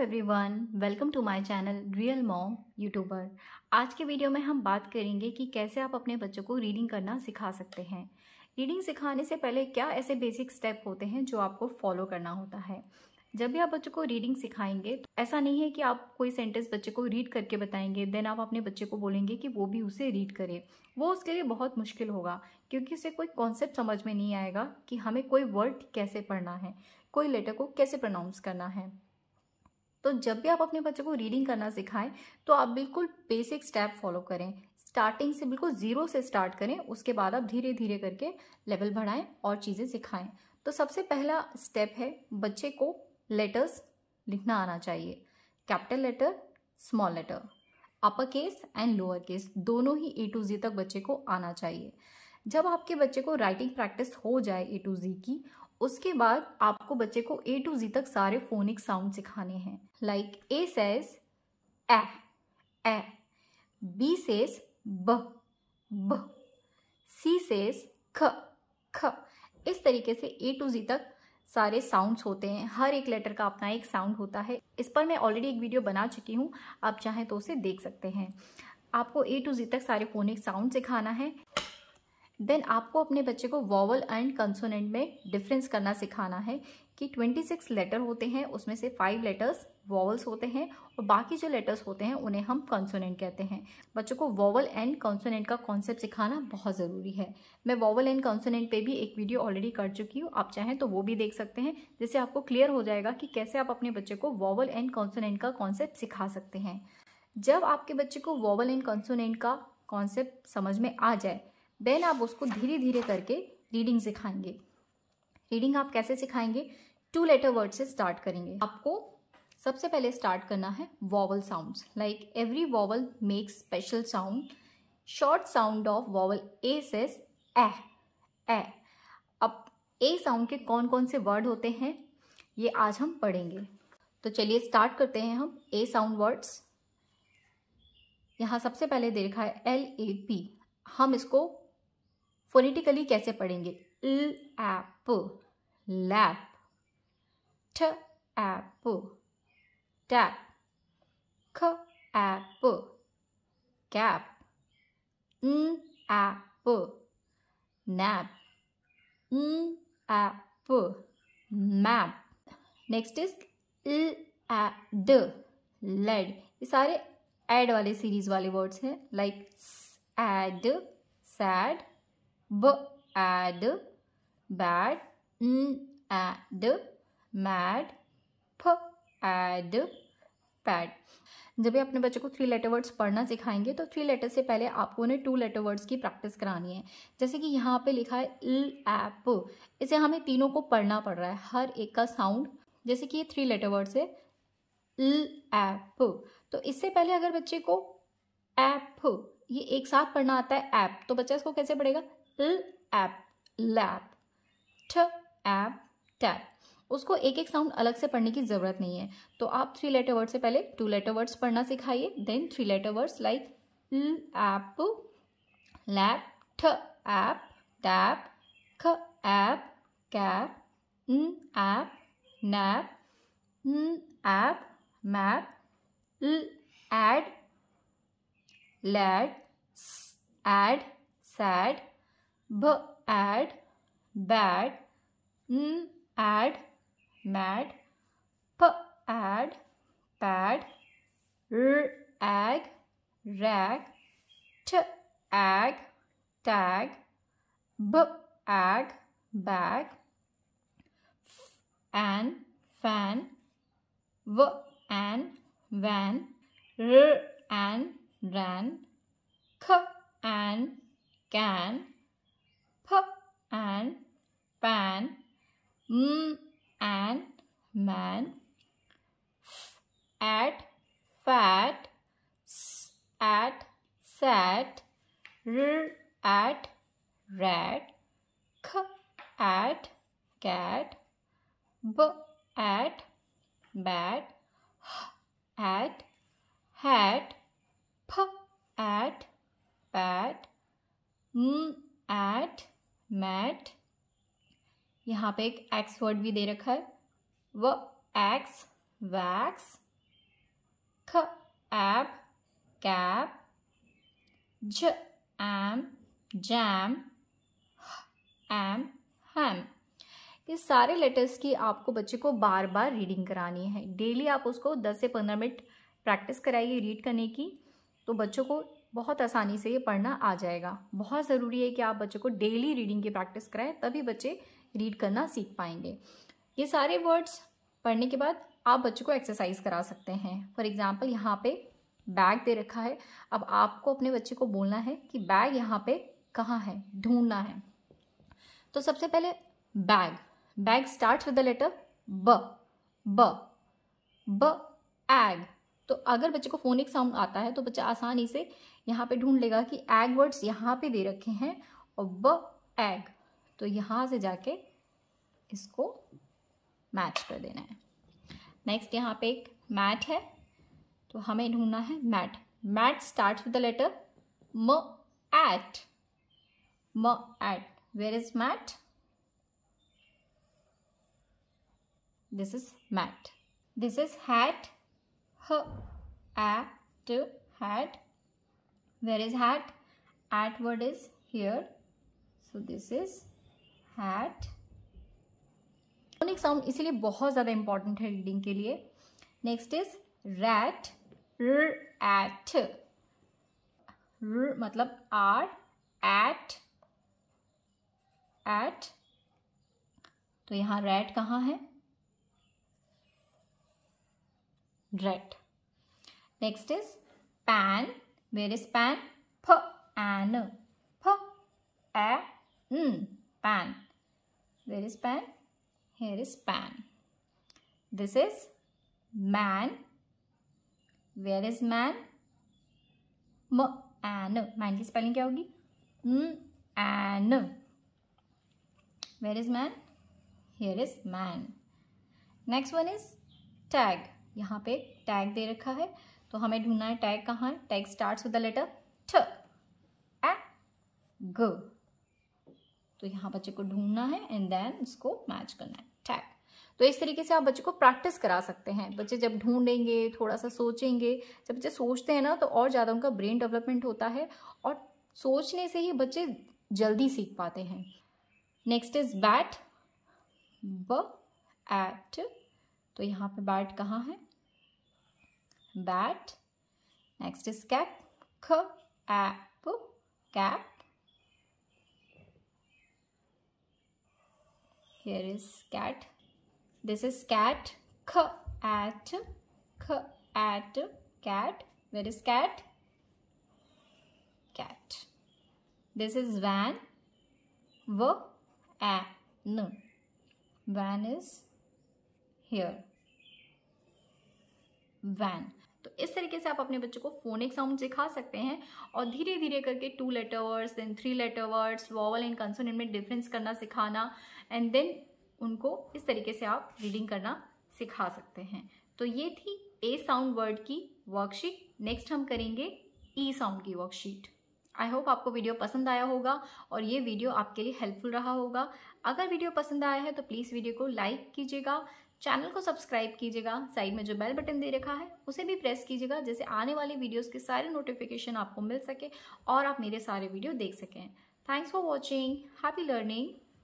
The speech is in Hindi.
Everyone welcome to my channel real mom YouTuber आज के वीडियो में हम बात करेंगे कि कैसे आप अपने बच्चों को रीडिंग करना सिखा सकते हैं रीडिंग सिखाने से पहले क्या ऐसे बेसिक स्टेप होते हैं जो आपको फॉलो करना होता है जब भी आप बच्चों को रीडिंग सिखाएंगे तो ऐसा नहीं है कि आप कोई सेंटेंस बच्चे को रीड करके बताएंगे देन आप अपने बच्चे को बोलेंगे कि वो भी उसे रीड करे वो उसके लिए बहुत मुश्किल होगा क्योंकि उसे कोई कॉन्सेप्ट समझ में नहीं आएगा कि हमें कोई वर्ड कैसे पढ़ना है कोई लेटर को कैसे प्रोनाउंस करना है तो जब भी आप अपने बच्चे को रीडिंग करना सिखाएं तो आप बिल्कुल बेसिक स्टेप फॉलो करें स्टार्टिंग से बिल्कुल ज़ीरो से स्टार्ट करें उसके बाद आप धीरे धीरे करके लेवल बढ़ाएं और चीज़ें सिखाएं तो सबसे पहला स्टेप है बच्चे को लेटर्स लिखना आना चाहिए capital letter small letter upper case and lower case दोनों ही ए टू जी तक बच्चे को आना चाहिए जब आपके बच्चे को राइटिंग प्रैक्टिस हो जाए ए टू जी की उसके बाद आपको बच्चे को ए टू जी तक सारे फोनिक साउंड सिखाने हैं like A says a a B says ब ब सी सेज ख ख इस तरीके से ए टू जी तक सारे साउंड्स होते हैं हर एक लेटर का अपना एक साउंड होता है इस पर मैं ऑलरेडी एक वीडियो बना चुकी हूँ आप चाहें तो उसे देख सकते हैं आपको ए टू जी तक सारे फोनिक साउंड सिखाना है देन आपको अपने बच्चे को वॉवल एंड कंसोनेंट में डिफरेंस करना सिखाना है कि 26 लेटर होते हैं उसमें से फाइव लेटर्स वॉवल्स होते हैं और बाकी जो लेटर्स होते हैं उन्हें हम कंसोनेंट कहते हैं बच्चों को वॉवल एंड कंसोनेंट का कॉन्सेप्ट सिखाना बहुत ज़रूरी है मैं वॉवल एंड कंसोनेंट पे भी एक वीडियो ऑलरेडी कर चुकी हूँ आप चाहें तो वो भी देख सकते हैं जिससे आपको क्लियर हो जाएगा कि कैसे आप अपने बच्चे को वॉवल एंड कंसोनेंट का कॉन्सेप्ट सिखा सकते हैं जब आपके बच्चे को वॉवल एंड कंसोनेंट का कॉन्सेप्ट समझ में आ जाए देन आप उसको धीरे धीरे करके रीडिंग सिखाएंगे रीडिंग आप कैसे सिखाएंगे टू लेटर वर्ड से स्टार्ट करेंगे आपको सबसे पहले स्टार्ट करना है vowel sounds like every vowel makes special sound short sound of vowel a says a अब ए साउंड के कौन कौन से वर्ड होते हैं ये आज हम पढ़ेंगे तो चलिए स्टार्ट करते हैं हम ए साउंड वर्ड्स यहाँ सबसे पहले देखा है एल ए पी हम इसको फोनेटिकली कैसे पढ़ेंगे ल एप लैप ठ एप टैप ख एप कैप न एप नैप न एप मैप नेक्स्ट इज ल एड लेड ये सारे एड वाले सीरीज वाले वर्ड्स हैं like ad sad b add bad n add mad p add pad जब भी अपने बच्चों को थ्री लेटर वर्ड्स पढ़ना सिखाएंगे तो थ्री लेटर से पहले आपको उन्हें टू लेटर वर्ड्स की प्रैक्टिस करानी है जैसे कि यहाँ पे लिखा है इल एप इसे हमें तीनों को पढ़ना पड़ रहा है हर एक का साउंड जैसे कि ये थ्री लेटर वर्ड्स है इल एप तो इससे पहले अगर बच्चे को ऐप ये एक साथ पढ़ना आता है ऐप तो बच्चा इसको कैसे पढ़ेगा ल ऐप लैप ठ ऐप टैप उसको एक एक साउंड अलग से पढ़ने की ज़रूरत नहीं है तो आप थ्री लेटर वर्ड से पहले टू लेटर वर्ड्स पढ़ना सिखाइए then three letter words like ल एप लैप ठ एप टैप ख ऐप कैप न एप नैप न एप मैप ल ad lad ad sad B add bad. N add mad. P add pad. R ag rag. T ag tag. B ag bag. F an fan. V an van. R an ran. K an can and pan, m and man, f at fat, s at sat, r at rat, k at cat, b at bat, h at hat, p at bat, m at mat यहाँ पे एक एक्स वर्ड भी दे रखा है व एक्स वैक्स ख एप कैप झ एम जैम एम हैम ये सारे लेटर्स की आपको बच्चे को बार बार रीडिंग करानी है डेली आप उसको 10 से 15 मिनट प्रैक्टिस कराइए रीड करने की तो बच्चों को बहुत आसानी से ये पढ़ना आ जाएगा बहुत ज़रूरी है कि आप बच्चों को डेली रीडिंग की प्रैक्टिस कराएं तभी बच्चे रीड करना सीख पाएंगे ये सारे वर्ड्स पढ़ने के बाद आप बच्चों को एक्सरसाइज करा सकते हैं फॉर एग्ज़ाम्पल यहाँ पे बैग दे रखा है अब आपको अपने बच्चे को बोलना है कि बैग यहाँ पे कहाँ है ढूंढना है तो सबसे पहले bag bag start with the letter ब ब ब एग तो अगर बच्चे को फोनिक साउंड आता है तो बच्चा आसानी से यहाँ पे ढूंढ लेगा कि एग वर्ड्स यहाँ पे दे रखे हैं और ब एग तो यहाँ से जाके इसको मैच कर देना है नेक्स्ट यहाँ पे एक मैट है तो हमें ढूंढना है mat mat start with the letter म एट म at where is mat this is mat this is hat h at hat where is hat at word is here so this is hat phonic sound इसीलिए बहुत ज़्यादा इंपॉर्टेंट है रीडिंग के लिए नेक्स्ट इज रैट र एट र मतलब आर एट एट तो यहाँ रैट कहाँ है rat Next is pan. Where is pan? P an. P a n. Pan. Where is pan? Here is pan. This is man. Where is man? M an. Man की spelling क्या होगी? M an. Where is man? Here is man. Next one is tag. यहाँ पे tag दे रखा है. तो हमें ढूंढना है टैग कहाँ है tag starts with the letter ठ ए ग तो यहाँ बच्चे को ढूंढना है एंड देन इसको मैच करना है टैग तो इस तरीके से आप बच्चे को प्रैक्टिस करा सकते हैं बच्चे जब ढूंढेंगे थोड़ा सा सोचेंगे जब बच्चे सोचते हैं ना तो और ज़्यादा उनका ब्रेन डेवलपमेंट होता है और सोचने से ही बच्चे जल्दी सीख पाते हैं नेक्स्ट इज बैट ब एट तो यहाँ पे बैट कहाँ है bat. Next is cap. K, a, p, cap. Here is cat. This is cat. K, at, k, at, cat. Where is cat? Cat. This is van. V, a, n. Van is here. Van. इस तरीके से आप अपने बच्चों को फोनिक साउंड सिखा सकते हैं और धीरे धीरे करके two letter words then three letter words vowel and consonant में डिफरेंस करना सिखाना एंड देन उनको इस तरीके से आप रीडिंग करना सिखा सकते हैं तो ये थी ए साउंड वर्ड की वर्कशीट नेक्स्ट हम करेंगे ई e साउंड की वर्कशीट आई होप आपको वीडियो पसंद आया होगा और ये वीडियो आपके लिए हेल्पफुल रहा होगा अगर वीडियो पसंद आया है तो प्लीज़ वीडियो को लाइक कीजिएगा चैनल को सब्सक्राइब कीजिएगा साइड में जो बेल बटन दे रखा है उसे भी प्रेस कीजिएगा जैसे आने वाली वीडियोस के सारे नोटिफिकेशन आपको मिल सके और आप मेरे सारे वीडियो देख सकें thanks for watching happy learning